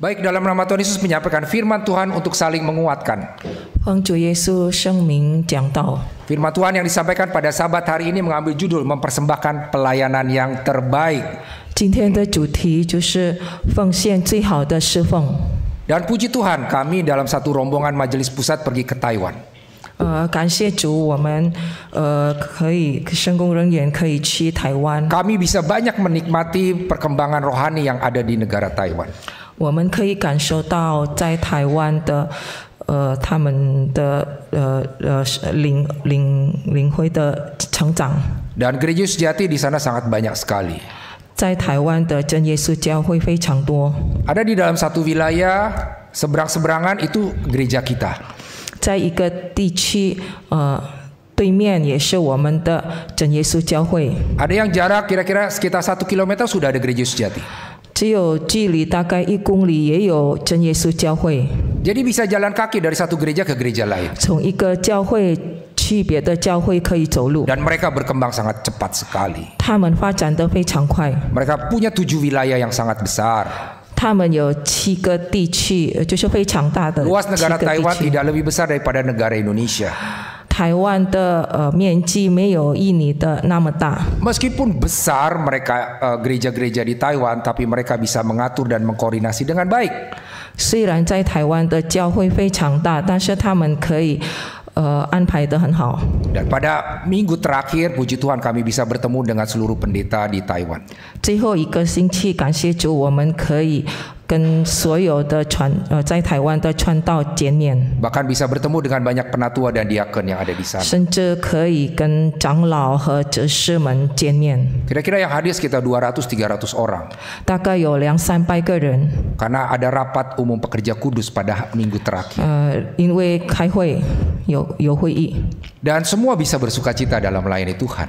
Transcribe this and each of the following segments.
Baik dalam nama Tuhan Yesus menyampaikan firman Tuhan untuk saling menguatkan. Firman Tuhan yang disampaikan pada sabat hari ini mengambil judul mempersembahkan pelayanan yang terbaik. Dan puji Tuhan kami dalam satu rombongan majelis pusat pergi ke Taiwan. Uh, uh, kami bisa banyak menikmati perkembangan rohani yang ada di negara Taiwan. Dan gereja sejati di sana sangat banyak sekali. 在台湾的真耶稣教会非常多。Ada di dalam satu wilayah seberang seberangan itu gereja kita. 在一个地区，呃，对面也是我们的真耶稣教会。Ada yang jarak kira-kira sekitar satu kilometer sudah ada gereja sejati. Jadi bisa jalan kaki dari satu gereja ke gereja lain. 从一个教会去别的教会可以走路。Dan mereka berkembang sangat cepat sekali. 他们发展得非常快。Mereka punya tujuh wilayah yang sangat besar. 他们有七个地区，就是非常大的。Luas negara Taiwan tidak lebih besar daripada negara Indonesia. 台湾的呃面积没有印尼的那么大。Meskipun besar mereka eh, gereja-gereja di Taiwan, tapi mereka bisa mengatur dan mengkoordinasi dengan baik. 虽然在台湾的教会非常大，但是他们可以。Uh, Dan pada minggu terakhir puji Tuhan kami bisa bertemu dengan seluruh pendeta di Taiwan. 最后一个星期，感谢主，我们可以跟所有的传呃在台湾的传道见面。Bahkan bisa bertemu dengan banyak penatua dan diakon yang ada di sana. dan kira yang hadir sekitar 200-300 ada rapat umum pekerja kudus pada minggu uh, semua bisa bersuka cita dalam melayani Tuhan.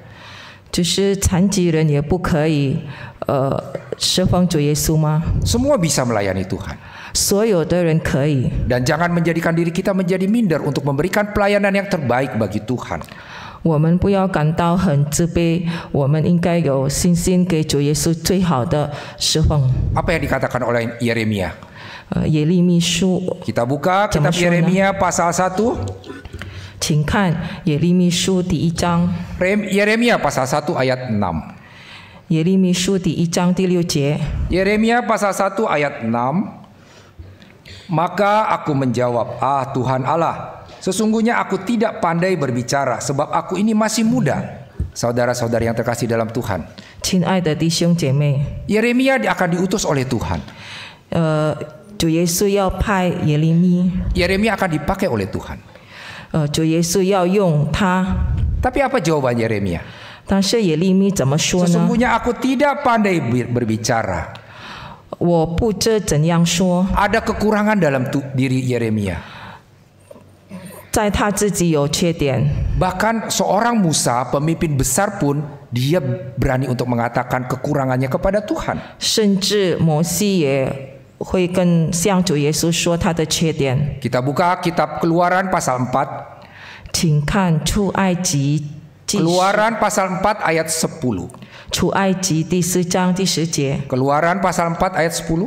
就是残疾人也不可以，呃，侍奉主耶稣吗？Semua bisa melayani Tuhan. 所有的人可以。Dan jangan menjadikan diri kita menjadi minder untuk memberikan pelayanan yang terbaik bagi Tuhan. 我们不要感到很自卑，我们应该有信心给主耶稣最好的侍奉。Apa yang dikatakan oleh Yeremia Kita buka kitab Yeremia pasal 1 pasal satu ayat Yeremia pasal satu ayat enam. Maka aku menjawab, "Ah Tuhan Allah, sesungguhnya aku tidak pandai berbicara sebab aku ini masih muda." saudara saudara yang terkasih dalam Tuhan. Yeremia akan diutus oleh Tuhan. Eh, Yesus Yeremia akan dipakai oleh Tuhan. 呃，主耶稣要用他。Tapi apa jawaban Yeremia? 但是耶利米怎么说呢？Sesungguhnya aku tidak pandai berbicara. 我不知怎样说。Ada kekurangan dalam diri Yeremia. 在他自己有缺点。Bahkan seorang Musa, pemimpin besar pun dia berani untuk mengatakan kekurangannya kepada Tuhan. Kita buka kitab Keluaran pasal 4. Keluaran pasal 4 ayat 10. Keluaran pasal 4 ayat 10.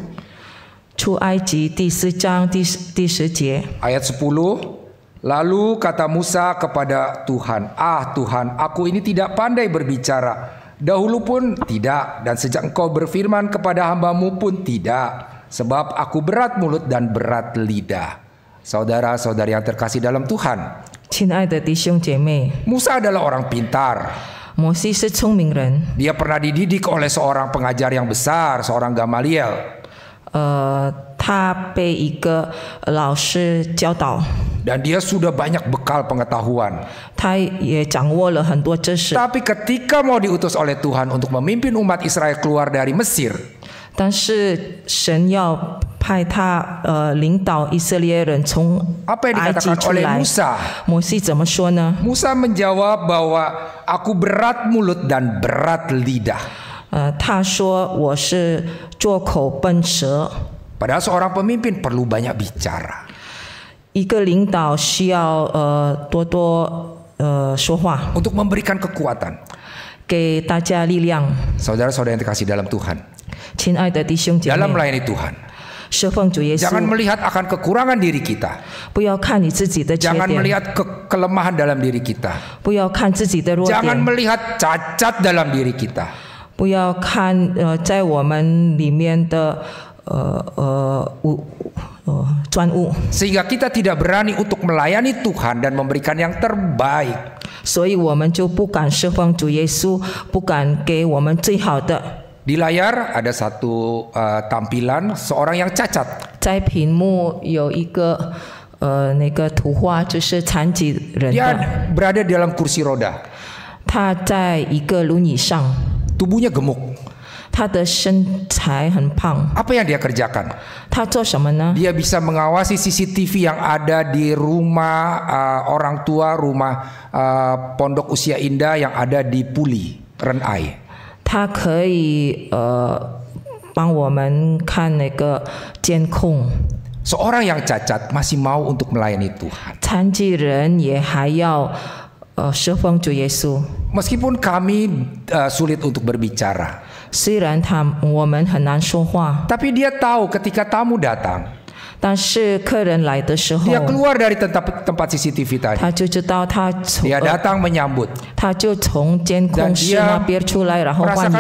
Ayat 10. Lalu kata Musa kepada Tuhan, "Ah Tuhan, aku ini tidak pandai berbicara. Dahulu pun tidak, dan sejak engkau berfirman kepada hambamu pun tidak sebab aku berat mulut dan berat lidah. Saudara-saudari yang terkasih dalam Tuhan. Musa adalah orang pintar. Dia pernah dididik oleh seorang pengajar yang besar, seorang Gamaliel. Uh, dan dia sudah banyak bekal pengetahuan. Tapi ketika mau diutus oleh Tuhan untuk memimpin umat Israel keluar dari Mesir, 但是神要派他呃领导以色列人从 menjawab bahwa aku berat mulut dan berat lidah. seorang pemimpin perlu banyak bicara。一个领导需要呃多多呃说话。Untuk memberikan kekuatan 给大家力量 saudara saudara yang terkasih dalam Tuhan dalam melayani Tuhan. Jangan melihat akan kekurangan diri kita. Jangan melihat ke- kelemahan dalam diri kita. Jangan melihat cacat dalam diri kita. sehingga kita tidak berani untuk melayani Tuhan dan memberikan yang terbaik. terbaik. Di layar ada satu uh, tampilan seorang yang cacat. 在屏幕有一个呃那个图画，就是残疾人的。Dia eh, berada dalam kursi roda. tubuhnya gemuk. apa yang dia kerjakan? dia bisa mengawasi CCTV yang ada di rumah uh, orang tua rumah uh, pondok usia indah yang ada di Puli, Renai. 它可以呃帮我们看那个监控。Seorang yang cacat masih mau untuk melayani Tuhan. 残疾人也还要呃侍奉主耶稣。Meskipun kami uh, sulit untuk berbicara. Tapi dia tahu ketika tamu datang. 但是客人来的时候，dia keluar dari tempat tempat CCTV tadi. dia datang menyambut.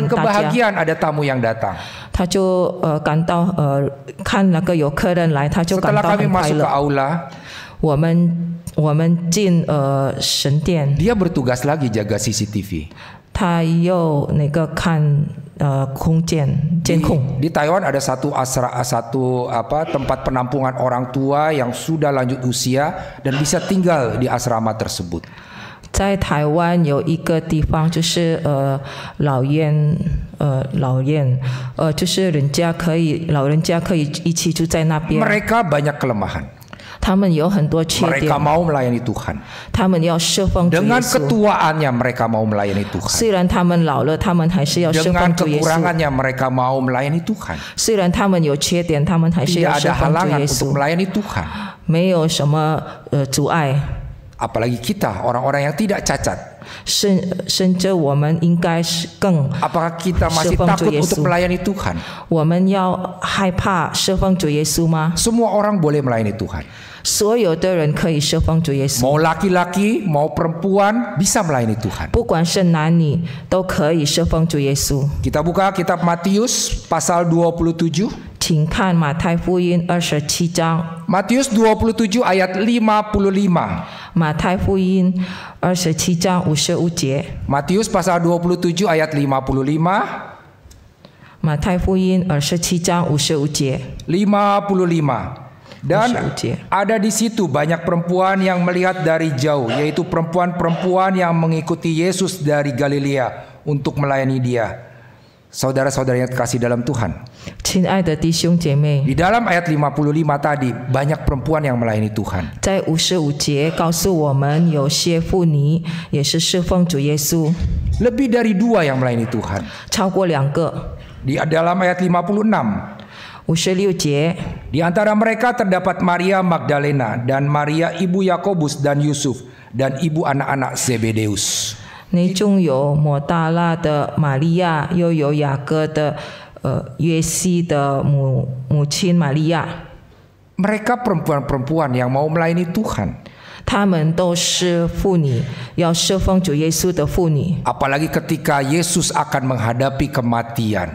kebahagiaan ada tamu yang datang. 他就呃感到呃看那个有客人来，他就感到很快乐。aula, 我们我们进呃神殿。Dia bertugas lagi jaga CCTV uh, Kung Chen, Chen di, Di Taiwan ada satu asra satu apa tempat penampungan orang tua yang sudah lanjut usia dan bisa tinggal di asrama tersebut. 在台湾有一个地方，就是呃老院，呃老院，呃就是人家可以老人家可以一起住在那边。Mereka banyak kelemahan. 他们有很多缺点。Mereka mau melayani Tuhan. 他们要侍奉主耶稣。Dengan ketuaannya mereka mau melayani Tuhan. 虽然他们老了，他们还是要侍奉主耶稣。Dengan ya kekurangannya mereka mau melayani Tuhan. 虽然他们有缺点，他们还是要侍奉主耶稣。Tidak ya ya ada halangan untuk melayani Tuhan. 没有什么呃阻碍。Apalagi e, kita orang-orang yang tidak cacat. Tuhan. apakah kita masih takut untuk melayani Tuhan? Semua orang boleh melayani Tuhan. 所有的人可以侍奉主耶稣。Mau laki-laki, mau perempuan bisa melayani Tuhan. Kita buka kitab Matius pasal 27. 请看马太福音二十七章。Matius 27 ayat 55. Matius pasal 27 ayat 55. 55 dan iya. ada di situ banyak perempuan yang melihat dari jauh, yaitu perempuan-perempuan yang mengikuti Yesus dari Galilea untuk melayani Dia. Saudara-saudara yang terkasih dalam Tuhan. Di dalam ayat 55 tadi banyak perempuan yang melayani Tuhan. Lebih dari dua yang melayani Tuhan. Di dalam ayat 56 di antara mereka terdapat Maria Magdalena dan Maria ibu Yakobus dan Yusuf dan ibu anak-anak Zebedeus. Mereka perempuan-perempuan yang mau melayani Tuhan. Apalagi ketika Yesus akan menghadapi kematian.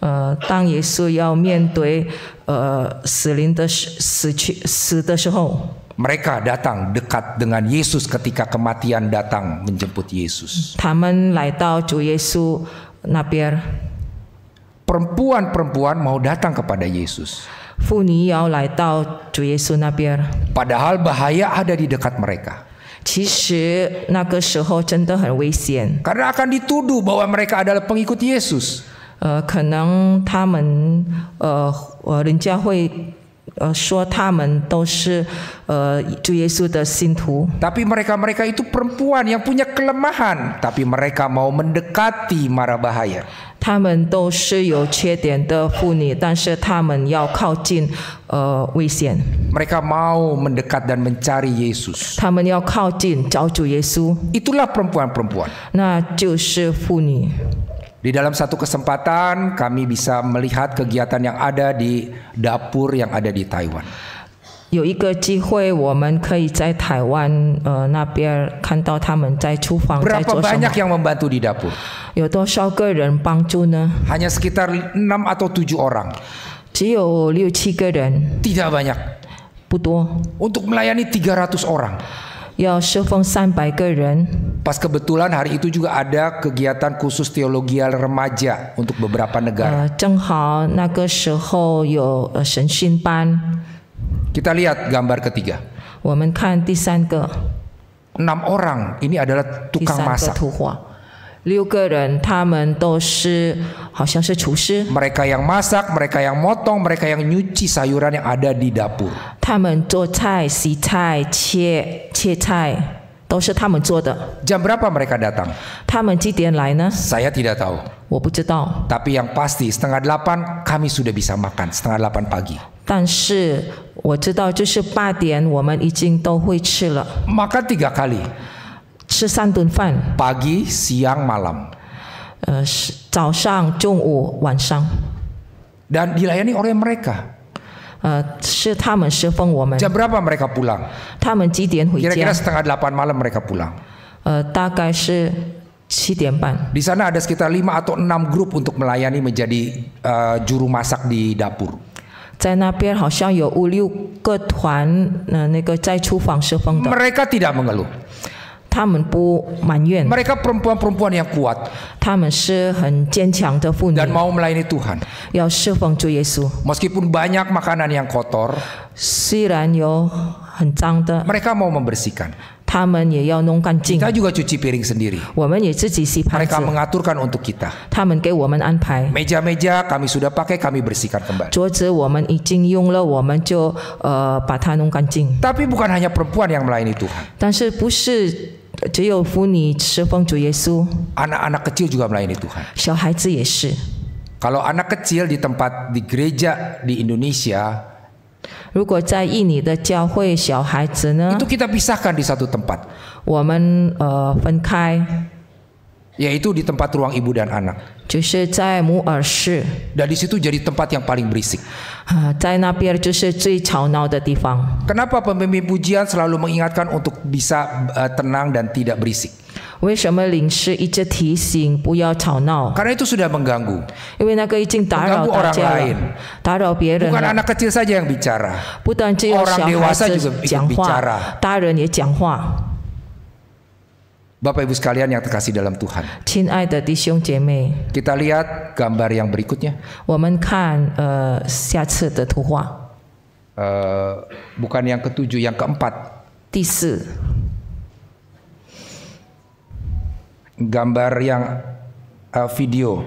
呃，当耶稣要面对呃死灵的死去死的时候，mereka datang dekat dengan Yesus ketika kematian datang menjemput Yesus. 他们来到主耶稣那边。Perempuan-perempuan mau datang kepada Yesus. Padahal bahaya ada di dekat mereka. Karena akan dituduh bahwa mereka adalah pengikut Yesus. 呃，可能他们呃呃，人家会呃说他们都是呃主耶稣的信徒。Tapi mereka-mereka itu perempuan yang punya kelemahan, tapi mereka mau mendekati mara bahaya. 他们都是有缺点的妇女，但是他们要靠近呃危险。Mereka mau mendekat dan mencari Yesus. 他们要靠近找主耶稣。Itulah perempuan-perempuan. 那就是妇女。di dalam satu kesempatan kami bisa melihat kegiatan yang ada di dapur yang ada di Taiwan. berapa banyak yang membantu di dapur？有多少个人帮助呢？Hanya sekitar enam atau tujuh orang。只有六七个人。Tidak banyak。不多。Untuk melayani 300 orang。要侍奉三百个人。Pas kebetulan hari itu juga ada kegiatan khusus teologial remaja untuk beberapa negara. Uh, kita lihat gambar ketiga. 我们看第三个。Enam orang ini adalah tukang masak. 六个人，他们都是好像是厨师。Mereka yang masak, mereka yang motong, mereka yang nyuci sayuran yang ada di dapur. berapa mereka datang? Saya tidak tahu. Tapi yang pasti setengah delapan kami sudah bisa makan setengah delapan pagi. tiga kali. 吃三顿饭。Pagi, siang, malam. Dan dilayani oleh mereka. 呃，是他们侍奉我们。Jam berapa mereka pulang? kira setengah delapan malam mereka pulang. sana ada sekitar lima atau enam grup untuk melayani menjadi uh, juru masak di dapur. 在那边好像有五六个团，呃，那个在厨房侍奉的。Mereka tidak mengeluh. Mereka perempuan perempuan-perempuan yang kuat. Dan mau melayani Tuhan. Meskipun banyak makanan yang kotor. Mereka mau membersihkan. Mereka juga cuci piring sendiri. Mereka mengaturkan untuk kita. meja kami sudah pakai kami bersihkan kembali. Tapi, bukan hanya perempuan yang melayani Tuhan anak anak kecil juga melayani Tuhan. anak kecil di tempat di gereja di Indonesia 如果在印尼的教会小孩子呢？Itu kita pisahkan di satu tempat. 我们呃分开。yaitu di tempat ruang ibu dan anak. Dan di situ jadi tempat yang paling berisik. Ah, Kenapa pemimpin pujian selalu mengingatkan untuk bisa uh, tenang dan tidak berisik? Karena itu sudah mengganggu. Mengganggu orang lain. Bukan anak kecil saja yang bicara. Orang dewasa juga bicara. Bapak Ibu sekalian yang terkasih dalam Tuhan. Kita lihat gambar yang berikutnya. Uh, bukan yang ketujuh, yang keempat. gambar yang uh, video.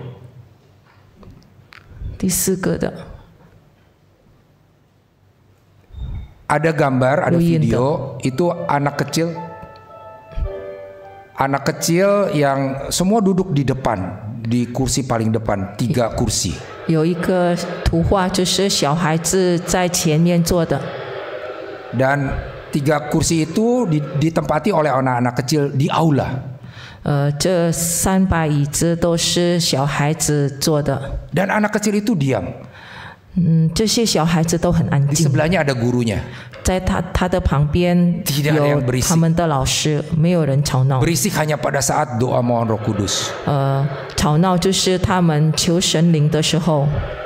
Ada gambar, ada video. Itu anak kecil anak kecil yang semua duduk di depan di kursi paling depan tiga kursi. dan tiga kursi itu ditempati oleh anak-anak kecil di aula. dan anak kecil itu diam sebelahnya ada gurunya. berisik. hanya pada saat doa mohon Roh Kudus.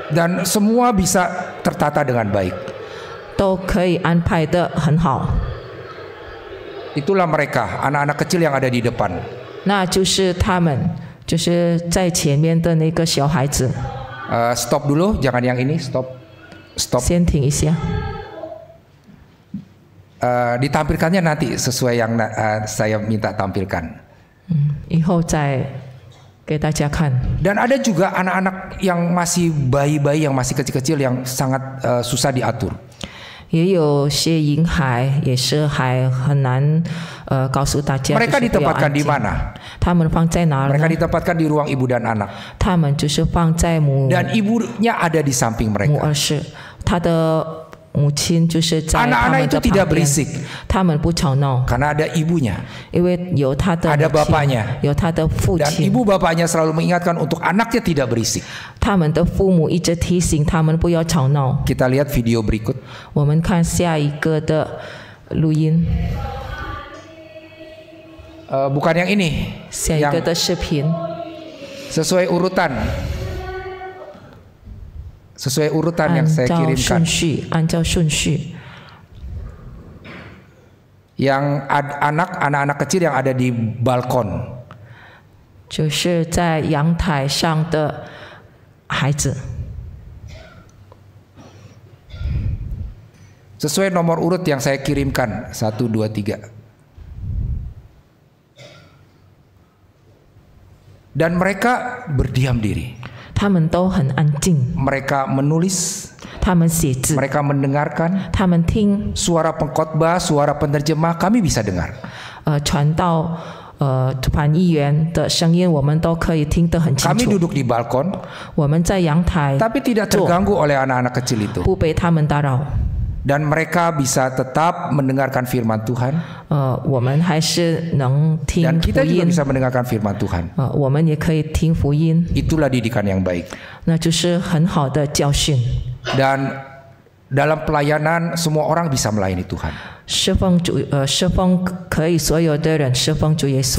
Dan semua bisa tertata dengan baik. Itulah mereka, anak-anak kecil yang ada di depan. Eh, stop dulu, jangan yang ini. Stop. Stop. Sienting is ya. ditampilkannya nanti sesuai yang uh, saya minta tampilkan. Hmm, Dan ada juga anak-anak yang masih bayi-bayi yang masih kecil-kecil yang sangat uh, susah diatur. 也有些银海也是还很难呃告诉大家。Mereka ditempatkan di mana? 他们放在哪 Mereka ditempatkan di ruang ibu dan anak。他们就是放在母。dan ibunya ada di samping mereka。母儿是，他的 anak-anak itu tidak Karena ada ibunya. ada Dan ibu bapaknya selalu mengingatkan untuk anaknya tidak berisik. Kita lihat video Uh, bukan yang ini. Yang sesuai urutan sesuai urutan yang saya kirimkan. Yang anak anak-anak kecil yang ada di balkon. Sesuai nomor urut yang saya kirimkan satu dua tiga. Dan mereka berdiam diri. Mereka menulis. Mereka mendengarkan. Suara pengkhotbah, suara penerjemah kami bisa dengar. Kami duduk di balkon. 我们在阳台。Tapi tidak terganggu oleh anak-anak kecil itu dan mereka bisa tetap mendengarkan firman Tuhan. Uh, dan kita juga bisa mendengarkan firman Tuhan. Uh, Itulah didikan yang baik. Dan dalam pelayanan semua orang bisa melayani Tuhan. Uh,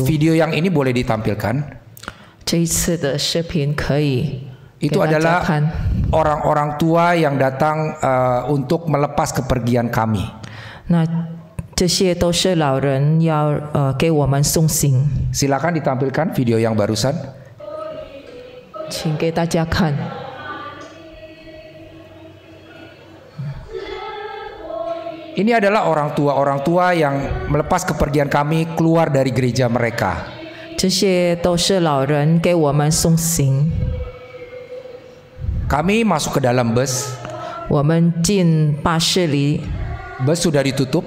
Video yang ini boleh ditampilkan itu adalah orang-orang tua yang datang uh, untuk melepas kepergian kami. Nah, Silakan ditampilkan video yang barusan. Ini adalah orang tua-orang tua yang melepas kepergian kami keluar dari gereja mereka. Kami masuk ke dalam bus. Bus sudah ditutup.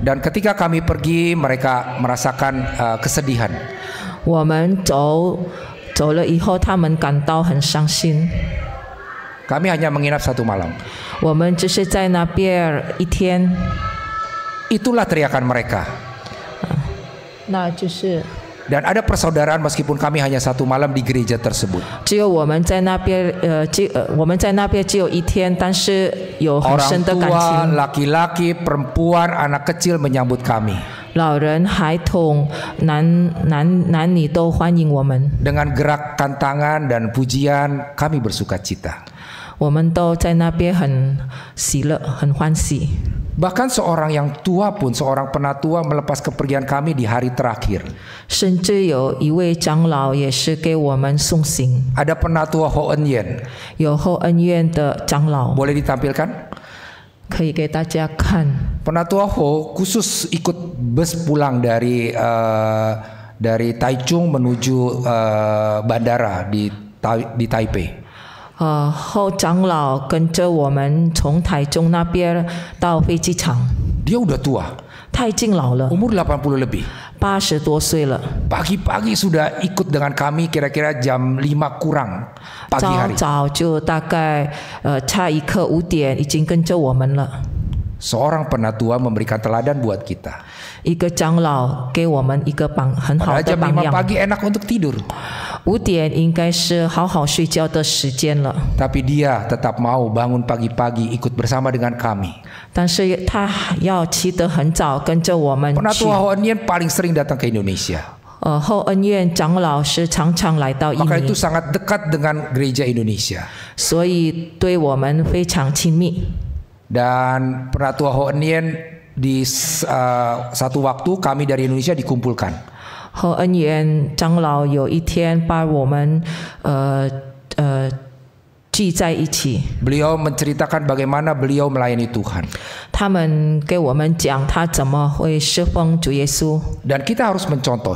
Dan ketika kami pergi, mereka merasakan uh, kesedihan. Kan kami hanya menginap satu malam. Itulah teriakan mereka dan ada persaudaraan meskipun kami hanya satu malam di gereja tersebut. Orang tua, laki-laki, perempuan, anak kecil menyambut kami. 老人、孩童、男男男女都欢迎我们。Dengan gerakan tangan dan pujian, kami bersuka cita. Bahkan seorang yang tua pun, seorang penatua melepas kepergian kami di hari terakhir. Ada penatua Ho En Yen. Ho En Yen Boleh ditampilkan? Penatua Ho khusus ikut bus pulang dari uh, dari Taichung menuju uh, bandara di di Taipei. 呃后长老跟着我们从台中那边到飞机场。Dia udah tua. delapan 80 lebih. 八十多岁了。Pagi-pagi sudah ikut dengan kami kira-kira jam 5 kurang pagi hari. 早早就大概呃差一刻五点已经跟着我们了。Seorang penatua memberikan teladan buat kita. pagi enak untuk tidur. Tapi dia tetap mau bangun pagi-pagi ikut bersama dengan kami. 但是他要起得很早，跟着我们去。Penatua paling sering datang ke Indonesia. 呃，后恩院长老是常常来到印尼，Maka itu sangat dekat dengan gereja Indonesia. 所以对我们非常亲密。Dan Ho Hoenyen di uh, satu waktu kami dari Indonesia dikumpulkan. 和恩源长老有一天把我们呃呃聚在一起。Beliau menceritakan bagaimana beliau melayani Tuhan。他们给我们讲他怎么会侍奉主耶稣。Dan kita harus mencontoh.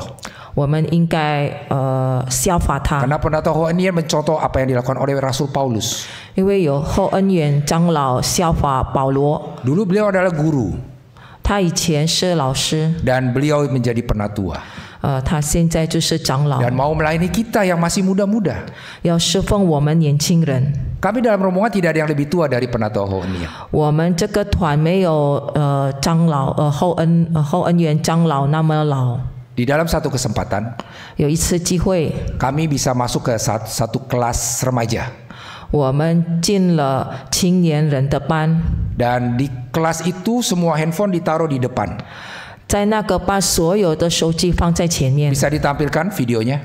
我们应该呃效法他。Karena pendeta Hoenian mencontoh apa yang dilakukan oleh Rasul Paulus. 因为有后恩源长老效法保罗。Dulu beliau adalah guru。他以前是老师。Dan beliau menjadi penatua. 他现在就是长老。Dan mau melayani kita yang masih muda-muda. 要侍奉我们年轻人。Kami dalam rombongan tidak ada yang lebih tua dari penatua Hoenia. 我们这个团没有呃长老呃后恩呃后恩园长老那么老。Di dalam satu kesempatan, 有一次机会，kami bisa masuk ke satu, satu kelas remaja. 我们进了青年人的班，Dan di kelas itu semua handphone ditaruh di depan. 在那个把所有的手机放在前面。Bisa ditampilkan videonya?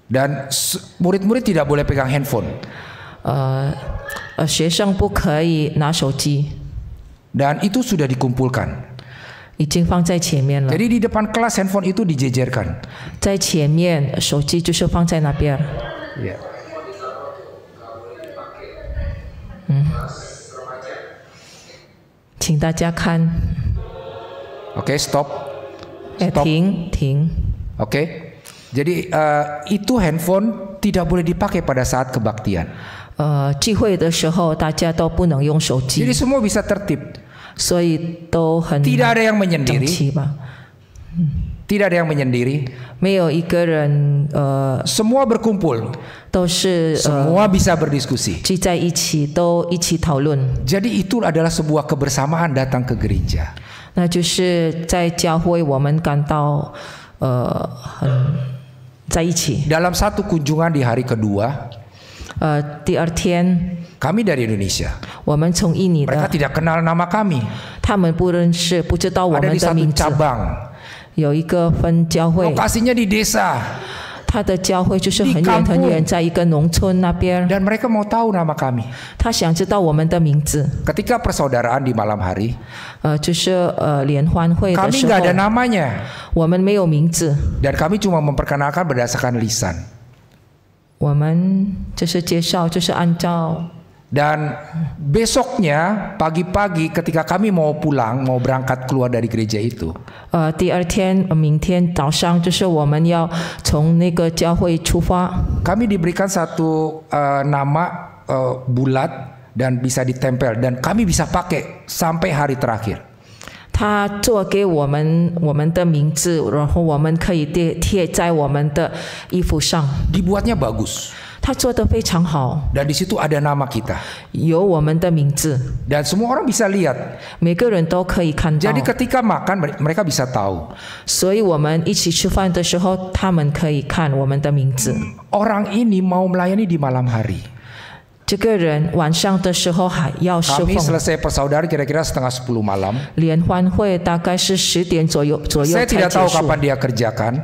murid murid-murid tidak boleh pegang handphone. Dan itu sudah dikumpulkan. Jadi di depan kelas handphone itu dijejerkan. 嗯。请大家看。OK，stop、okay,。eh, 停停。Oke. Okay. Jadi uh, itu handphone tidak boleh dipakai pada saat kebaktian. Uh, jadi semua bisa tertib. so, tidak ada yang menyendiri. Tidak ada yang menyendiri. Semua berkumpul. Semua bisa berdiskusi. Jadi itu adalah sebuah kebersamaan datang ke gereja. dalam satu kunjungan di hari kedua, kami dari Indonesia. Mereka tidak kenal nama kami. Ada di satu cabang。有一个分教会。Lokasinya di desa. 他的教会就是很远很远，在一个农村那边。Dan mereka mau tahu nama kami. 他想知道我们的名字。Ketika persaudaraan di malam hari. 呃，就是呃联欢会的时候。Kami nggak ada namanya. 我们没有名字。Dan kami cuma memperkenalkan berdasarkan lisan. 我们就是介绍，就是按照。dan besoknya pagi-pagi ketika kami mau pulang, mau berangkat keluar dari gereja itu. Uh, uh kami diberikan satu uh, nama uh, bulat dan bisa ditempel dan kami bisa pakai sampai hari terakhir. 他做给我们我们的名字，然后我们可以贴贴在我们的衣服上。Dibuatnya bagus. 他做得非常好。Dan di situ ada nama kita. semua orang bisa lihat. ketika makan mereka bisa tahu. ini mau melayani di malam hari. 这个人晚上的时候还要侍奉。Kami selesai persaudaraan kira-kira setengah sepuluh malam. saya tidak tahu kapan dia kerjakan.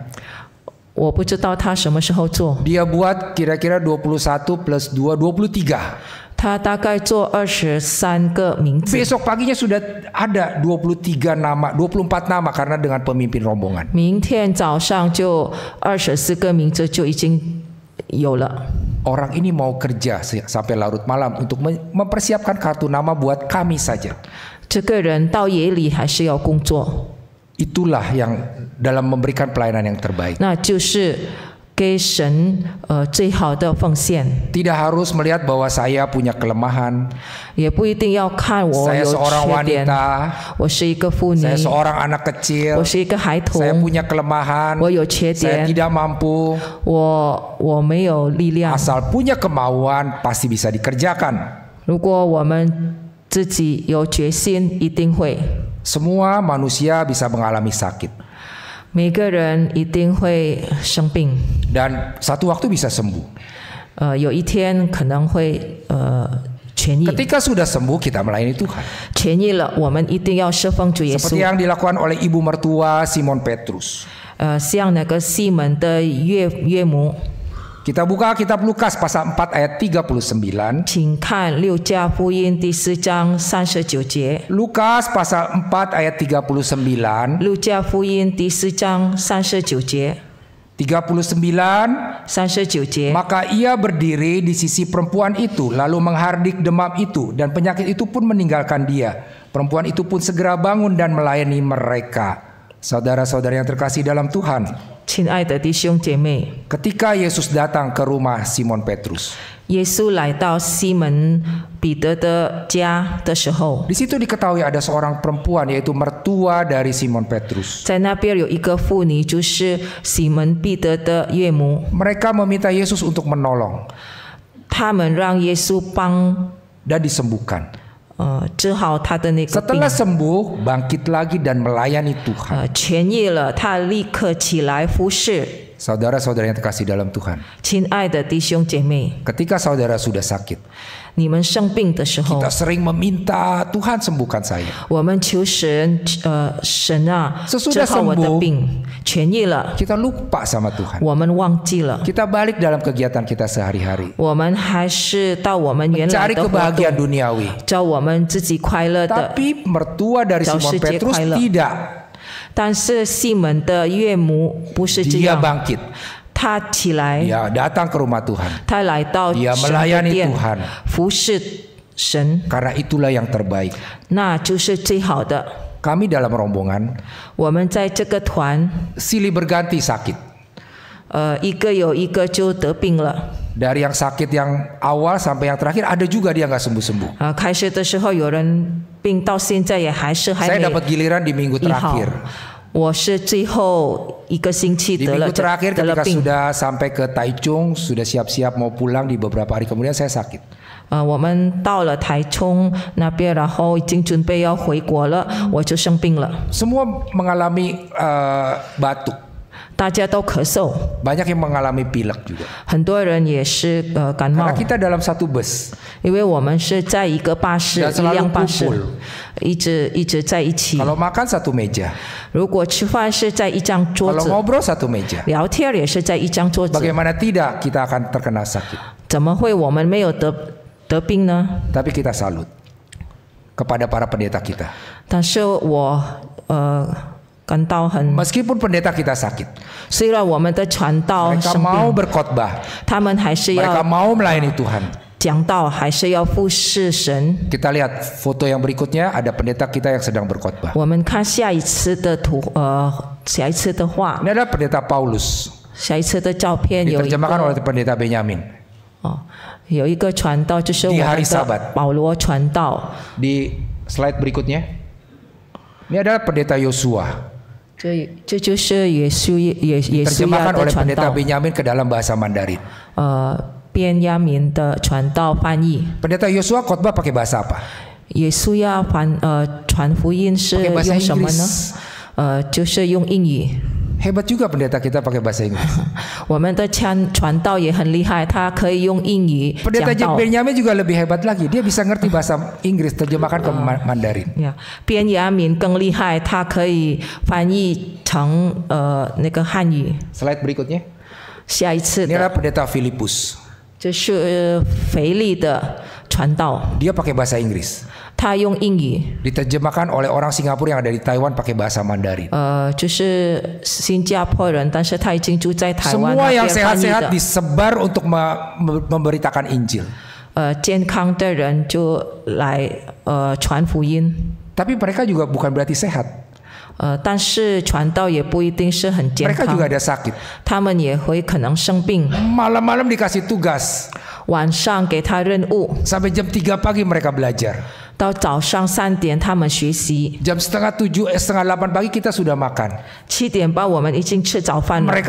我不知道他什么时候做。Dia buat kira-kira 21 plus 2 23. 他大概做二十三个名字。Besok paginya sudah ada 23 nama, 24 nama karena dengan pemimpin rombongan. 明天早上就二十四个名字就已经有了。Orang ini mau kerja sampai larut malam untuk mempersiapkan kartu nama buat kami saja. 这个人到夜里还是要工作。itulah yang dalam memberikan pelayanan yang terbaik. Nah, tidak harus melihat bahwa saya punya kelemahan. saya seorang wanita. saya seorang anak kecil, saya punya kelemahan, saya tidak mampu, asal punya kemauan pasti bisa dikerjakan. Semua manusia bisa mengalami sakit. Dan satu waktu bisa sembuh. Uh, Ketika sudah sembuh kita melayani Tuhan. Seperti yang dilakukan oleh ibu mertua Simon Petrus. Uh, kita buka kitab Lukas pasal 4 ayat 39. Lukas pasal 4 ayat 39. 六家福音第四章三十九节。39 39 Maka ia berdiri di sisi perempuan itu lalu menghardik demam itu dan penyakit itu pun meninggalkan dia. Perempuan itu pun segera bangun dan melayani mereka. Saudara-saudara yang terkasih dalam Tuhan, 亲爱的弟兄姐妹，ketika Yesus datang ke rumah Simon Petrus，耶稣来到西门彼得的家的时候，di situ diketahui ada seorang perempuan yaitu mertua dari Simon Petrus。在那边有一个妇女，就是西门彼得的岳母。Mereka meminta Yesus untuk menolong，他们让耶稣帮，dan disembuhkan。setelah sembuh, bangkit lagi dan melayani Tuhan. 痊愈了，他立刻起来服侍。Saudara-saudara yang terkasih dalam Tuhan, Ketika saudara sudah sakit, kita sering meminta Tuhan sembuhkan saya。我们求神，呃，神啊，治好我的病，痊愈了。kita lupa sama Tuhan。我们忘记了。kita balik dalam kegiatan kita sehari duniawi. duniawi。找我们自己快乐的。tapi mertua dari Simon Petrus tidak。但是西门的岳母不是这样。dia bangkit。他起来，dia datang ke rumah Tuhan. 他来到 Dia 神的 melayani 殿 Tuhan. 服侍神，Karena itulah yang terbaik. 那就是最好的。Kami dalam rombongan 我们在这个团，silih berganti sakit. 呃，一个有一个就得病了。Dari yang sakit yang awal sampai yang terakhir ada juga dia nggak sembuh-sembuh. Uh, Saya dapat giliran di minggu 医好 terakhir.。sudah sampai ke Taichung, sudah siap-siap mau pulang di beberapa hari kemudian saya sakit. 啊、呃，我们到了台中那边，然后已经准备要回国了，我就生病了。Semua mengalami eh, batuk. Banyak yang mengalami pilek juga. kita dalam satu bus. makan satu meja. Kalau ngobrol satu meja. Bagaimana tidak kita akan terkena sakit? Tapi kita salut kepada para pendeta kita. Meskipun pendeta kita sakit, mereka mau berkhotbah, mereka mau melayani Tuhan. kita lihat foto yang berikutnya ada pendeta kita yang sedang berkhotbah. 我们看下一次的图，呃，下一次的话，Ini ada pendeta Paulus diterjemahkan oleh pendeta Benyamin Di hari Sabat 的保罗传道。di slide berikutnya. Ini adalah pendeta Yosua oleh pendeta ke dalam bahasa Mandarin. Uh, Benyamin Pendeta Yosua khotbah pakai bahasa apa? Yosua 传呃传福音是用什么呢？呃，就是用英语。Hebat juga pendeta kita pakai bahasa Inggris. Pendeta Benyamin juga lebih hebat lagi. Dia bisa ngerti bahasa Inggris terjemahkan ke Mandarin. Ya, Benyamin berikutnya. 下一次。Inilah pendeta Filipus. 这是腓力的传道。Dia pakai bahasa Inggris. Taeyong Inggi. Diterjemahkan oleh orang Singapura yang ada di Taiwan pakai bahasa Mandarin. Uh, Semua yang sehat-sehat disebar untuk memberitakan Injil. Uh, uh Tapi mereka juga bukan berarti sehat. Uh, mereka juga ada sakit. malam malam dikasih tugas. Sampai jam 3 pagi mereka belajar. 到早上三点他们学习。Jam setengah tujuh, eh, setengah delapan pagi kita sudah makan.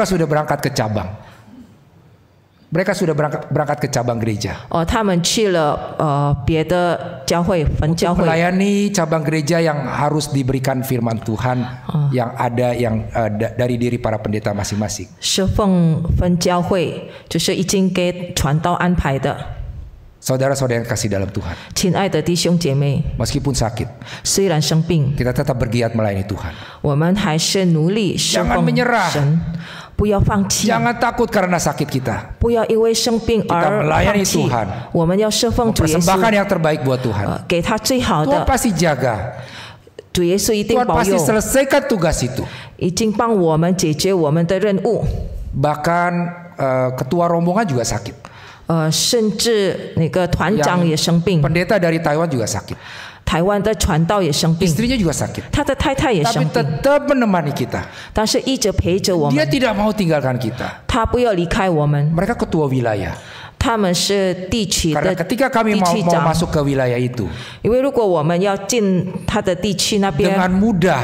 sudah berangkat ke cabang. Mereka sudah berangkat, berangkat ke cabang gereja. Oh, cabang gereja yang harus diberikan firman Tuhan oh. yang ada yang uh, dari diri para pendeta masing-masing. Saudara-saudara yang kasih dalam Tuhan. Meskipun sakit. Kita tetap bergiat melayani Tuhan. Jangan menyerah. jangan takut karena sakit kita. Tuhan. 我们要侍奉主耶稣。Persembahkan yang terbaik buat Tuhan. Tuhan pasti jaga. Tuhan pasti selesaikan tugas itu. Bahkan uh, ketua rombongan juga sakit. 呃，甚至那个团长也生病。Pendeta dari Taiwan juga sakit. 台湾的传道也生病，istrinya juga sakit. 他的太太也生病。Tapi tetap menemani kita. 但是一直陪着我们。Dia tidak mau tinggalkan kita. 他不要离开我们。Mereka ketua wilayah. 他们是地区的 Karena ketika kami mau, mau masuk ke wilayah itu, dengan mudah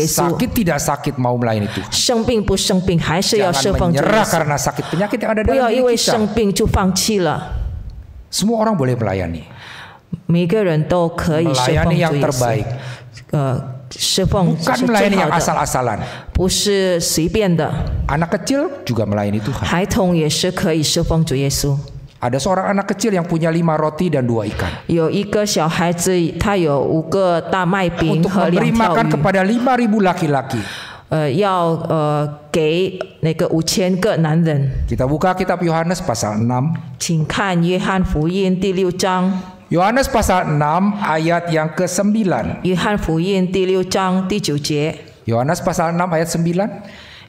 Sakit tidak sakit mau melayani ya Jangan menyerah karena sakit penyakit yang ada dalam diri kita。不要因为生病就放弃了。Semua orang boleh melayani。每个人都可以侍奉主耶稣。呃。侍奉 bukan melayani yang asal-asalan，不是随便的。anak kecil juga melayani Tuhan，孩童也是可以侍奉主耶稣。ada seorang anak kecil yang punya lima roti dan dua ikan. Untuk memberi makan kepada lima ribu laki-laki. 呃，要呃给那个五千个男人。Kita eh, eh, buka kitab Yohanes pasal 6. 请看约翰福音第六章。Yohanes pasal 6 ayat yang ke-9. 约翰福音第六章第九节。Yohanes pasal 6 ayat 9.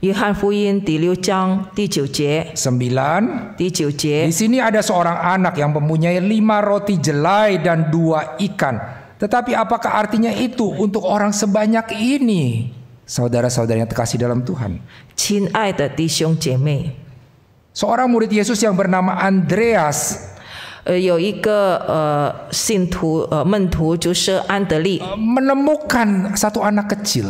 约翰福音第六章第九节。Sembilan. Di Jiu Jie. Di sini ada seorang anak yang mempunyai lima roti jelai dan dua ikan. Tetapi apakah artinya itu untuk orang sebanyak ini? Saudara-saudara yang terkasih dalam Tuhan. di Seorang murid Yesus yang bernama Andreas 呃，有一个呃信徒呃门徒就是安德利，menemukan satu anak kecil，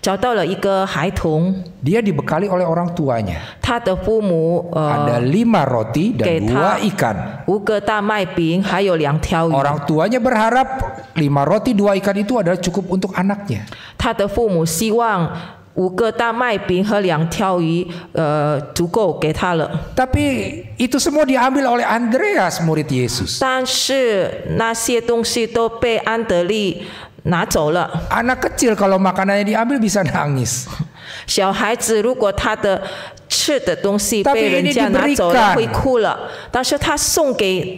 找到了一个孩童，dia dibekali oleh orang tuanya，他的父母呃，ada lima roti dan dua ikan，五个大麦饼还有两条鱼，orang tuanya berharap lima roti dua ikan itu adalah cukup untuk anaknya，他的父母希望五个大麦饼和两条鱼，呃，足够给他了。Tapi itu semua diambil oleh Andreas murid Yesus. kecil kalau makanannya diambil bisa nangis.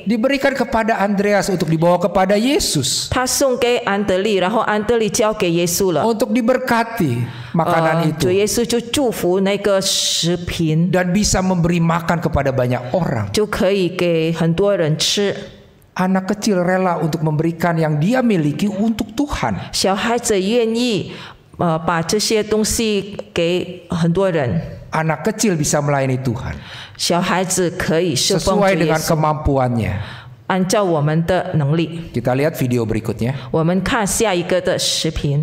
diberikan kepada Andreas untuk dibawa kepada Yesus. 他送给安德利，然后安德利交给耶稣了。Untuk diberkati makanan uh, itu. dan bisa memberi makan kepada banyak orang. anak kecil rela untuk memberikan yang dia miliki untuk Tuhan. Anak kecil bisa melayani Tuhan. sesuai dengan kemampuannya. Kita lihat video berikutnya. berikutnya.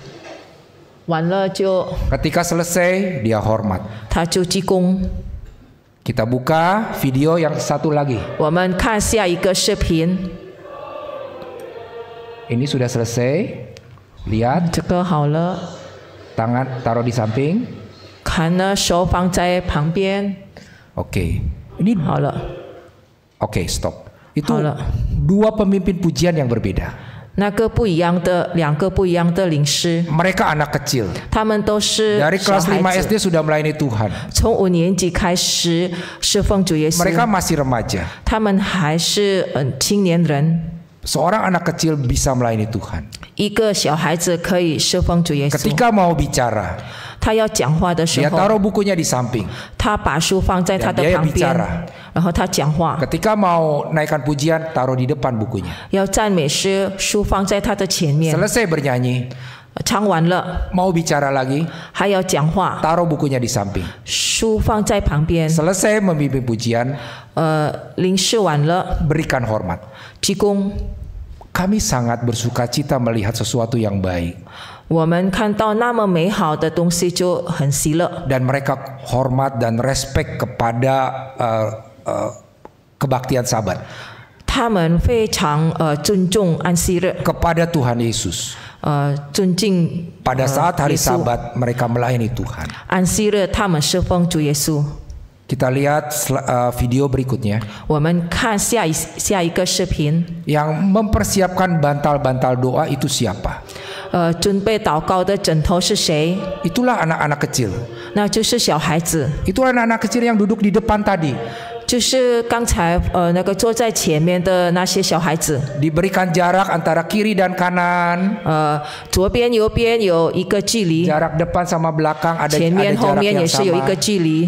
Ketika selesai dia hormat. 他就鞠躬。Kita buka video yang satu lagi. 我们看下一个视频。Ini kan sudah selesai. Lihat. 这个好了。Tangan taruh di samping. 看呢，手放在旁边。Oke. Okay. Ini. Oke. stop. Itu dua pemimpin pujian yang berbeda. 那个不一样的两个不一样的灵师，他们都是孩子，从五年级开始侍奉主也是，他们还是嗯青年人。Seorang anak kecil bisa melayani Tuhan. Ketika mau bicara, dia taruh bukunya di samping. dia bicara. Ketika mau naikkan pujian, taruh di depan bukunya. Selesai bernyanyi, 唱完了，mau bicara lagi，还要讲话，taruh bukunya di samping，书放在旁边。selesai memimpin pujian，呃，领事完了，berikan hormat。Cikung, kami sangat bersuka cita melihat sesuatu yang baik. 我们看到那么美好的东西就很喜乐。Dan mereka hormat dan respect kepada uh, uh, kebaktian Sabat. 他们非常呃尊重安息日。Kepada Tuhan Yesus. Uh, Pada saat hari Sabat mereka melayani Tuhan. 安息日他们侍奉主耶稣。kita lihat uh, video berikutnya. Yang mempersiapkan bantal-bantal doa itu siapa? Uh, Itulah anak-anak kecil. Itu anak-anak kecil yang duduk di depan tadi. 就是刚才呃那个坐在前面的那些小孩子。Diberikan jarak antara kiri dan kanan。呃，左边右边有一个距离。Jarak uh, depan sama belakang ada ada 前面后面也是有一个距离。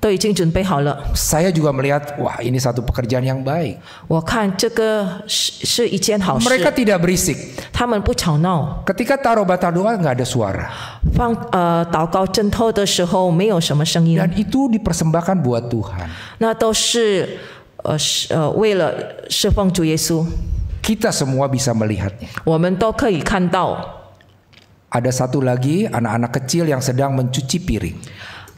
都已经准备好了。Saya juga melihat, wah ini satu pekerjaan yang baik. 我看这个是是一件好事。Mereka tidak berisik. 他们不吵闹。Ketika tarobata doa nggak ada suara. 放呃祷告枕头的时候没有什么声音。Dan itu dipersembahkan buat Tuhan. 那都是呃是呃为了侍奉主耶稣。Kita semua bisa melihatnya. 我们都可以看到。Ada satu lagi anak-anak kecil yang sedang mencuci piring.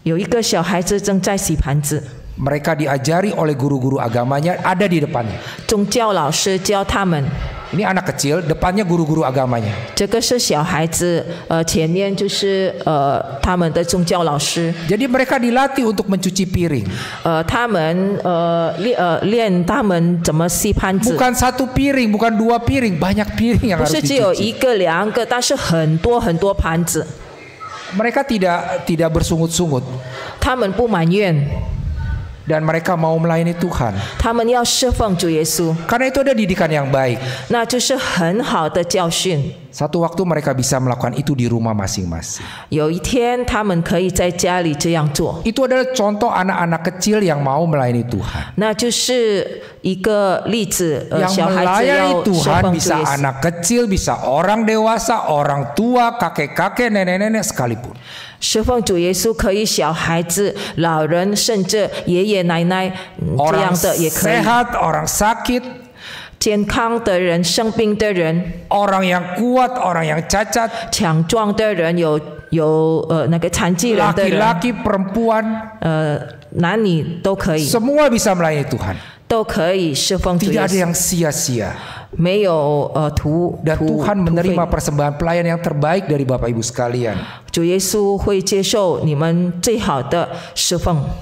有一个小孩子正在洗盘子。Mereka diajari oleh guru-guru agamanya ada di depannya. 宗教老师教他们。Ini anak kecil, depannya guru-guru agamanya. 这个是小孩子，呃，前面就是呃他们的宗教老师。Jadi mereka dilatih untuk mencuci piring. 呃，他们呃练呃练他们怎么洗盘子。Bukan satu piring, bukan dua piring, banyak piring yang harus dicuci. 不是只有一个两个，但是很多很多盘子。mereka tidak tidak bersungut-sungut. 他们不埋怨。dan mereka mau melayani Tuhan. Karena itu ada didikan yang baik. Satu waktu mereka bisa melakukan itu di rumah masing-masing. Itu adalah contoh anak-anak kecil yang mau melayani Tuhan. Yang melayani Tuhan bisa anak kecil, bisa orang dewasa, orang tua, kakek-kakek, nenek-nenek sekalipun. 侍奉主耶稣可以小孩子、老人，甚至爷爷奶奶这样的也可以。健康的人、生病的人。强壮的人、有有呃那个残疾人的人。呃，男女都可以。都可以侍奉主。没有谁是多余的。Uh, dan Tuhan menerima persembahan pelayan yang terbaik dari Bapak Ibu sekalian.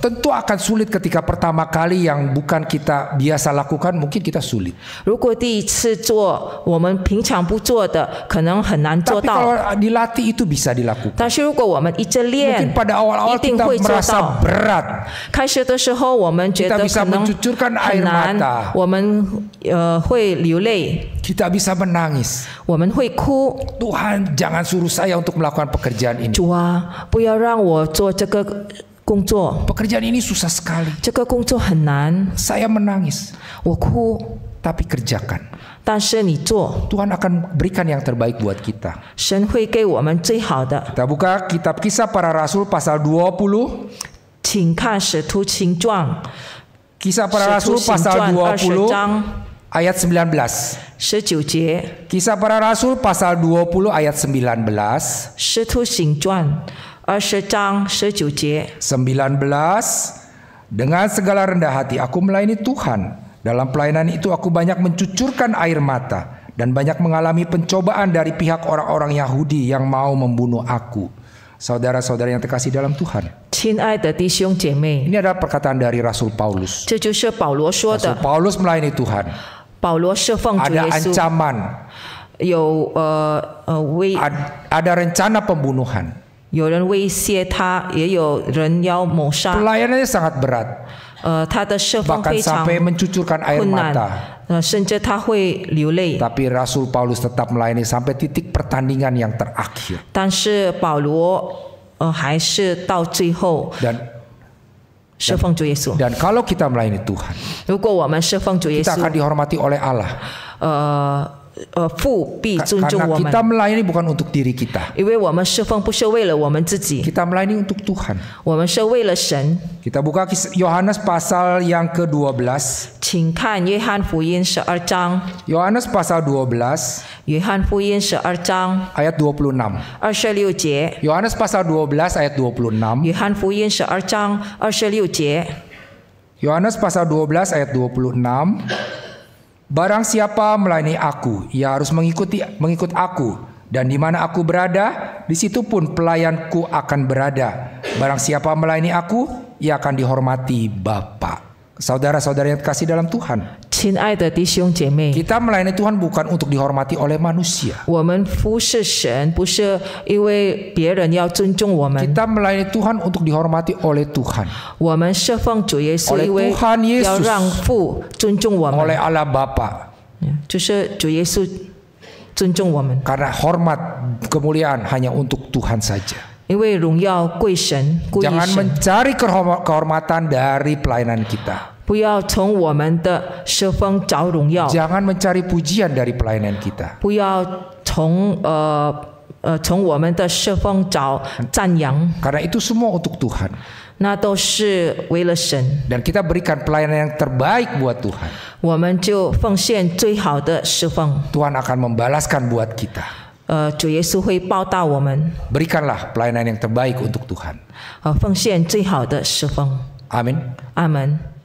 Tentu akan sulit ketika pertama kali yang bukan kita biasa lakukan mungkin kita sulit. 如果第一次做我们平常不做的，可能很难做到。Tapi kalau dilatih itu bisa dilakukan. 但是如果我们一直练，mungkin pada awal-awal kita merasa berat. mata 泪。Kita bisa menangis. 我们会哭。Tuhan, jangan suruh saya untuk melakukan pekerjaan ini. 主啊，不要让我做这个工作。Pekerjaan ini susah sekali. 这个工作很难。Saya menangis. 我哭。Tapi kerjakan. 但是你做。Tuhan akan berikan yang terbaik buat kita. buka kitab Kisah Para Rasul pasal 20. 请看使徒行状。Kisah Para Rasul pasal 20 ayat 19. 19 Kisah para Rasul pasal 20 ayat 19. 使徒行传20 19 Dengan segala rendah hati aku melayani Tuhan. Dalam pelayanan itu aku banyak mencucurkan air mata dan banyak mengalami pencobaan dari pihak orang-orang Yahudi yang mau membunuh aku. Saudara-saudara yang terkasih dalam Tuhan. Ini adalah perkataan dari Rasul Paulus. Rasul Paulus melayani Tuhan. Ada ancaman. Uh, uh, ada rencana pembunuhan. 有人威胁他，也有人要谋杀。Pelayanannya sangat berat. Uh, sampai mencucurkan air mata. Tapi Rasul Paulus tetap melayani sampai titik pertandingan yang terakhir. 但是保罗呃还是到最后。Dan dan kalau kita melayani Tuhan, kita akan dihormati oleh Allah. Uh, 呃父必尊重我们。Karena kita melayani bukan untuk diri kita. 因为我们侍奉不是为了我们自己。Kita melayani untuk Tuhan. Kita buka Yohanes pasal yang ke-12. Yohanes pasal 12. ayat 26. Yohanes pasal 12 ayat 26. 约翰福音十二章二十六节。Yohanes pasal 12 ayat 26. Barang siapa melayani aku, ia harus mengikuti mengikut aku dan di mana aku berada, di situ pun pelayanku akan berada. Barang siapa melayani aku, ia akan dihormati Bapa. Saudara-saudara yang kasih dalam Tuhan. Kita melayani Tuhan bukan untuk dihormati oleh manusia. Kita melayani Tuhan untuk dihormati oleh Tuhan. Oleh Tuhan Yesus. Oleh Allah Bapa. Karena hormat kemuliaan hanya untuk Tuhan saja. Jangan mencari kehormatan dari pelayanan kita. Jangan mencari pujian dari pelayanan kita. Karena itu semua untuk Tuhan. Dan kita berikan pelayanan yang terbaik buat Tuhan. Tuhan akan membalaskan buat kita. Berikanlah pelayanan yang terbaik untuk Tuhan. Amin. Amin.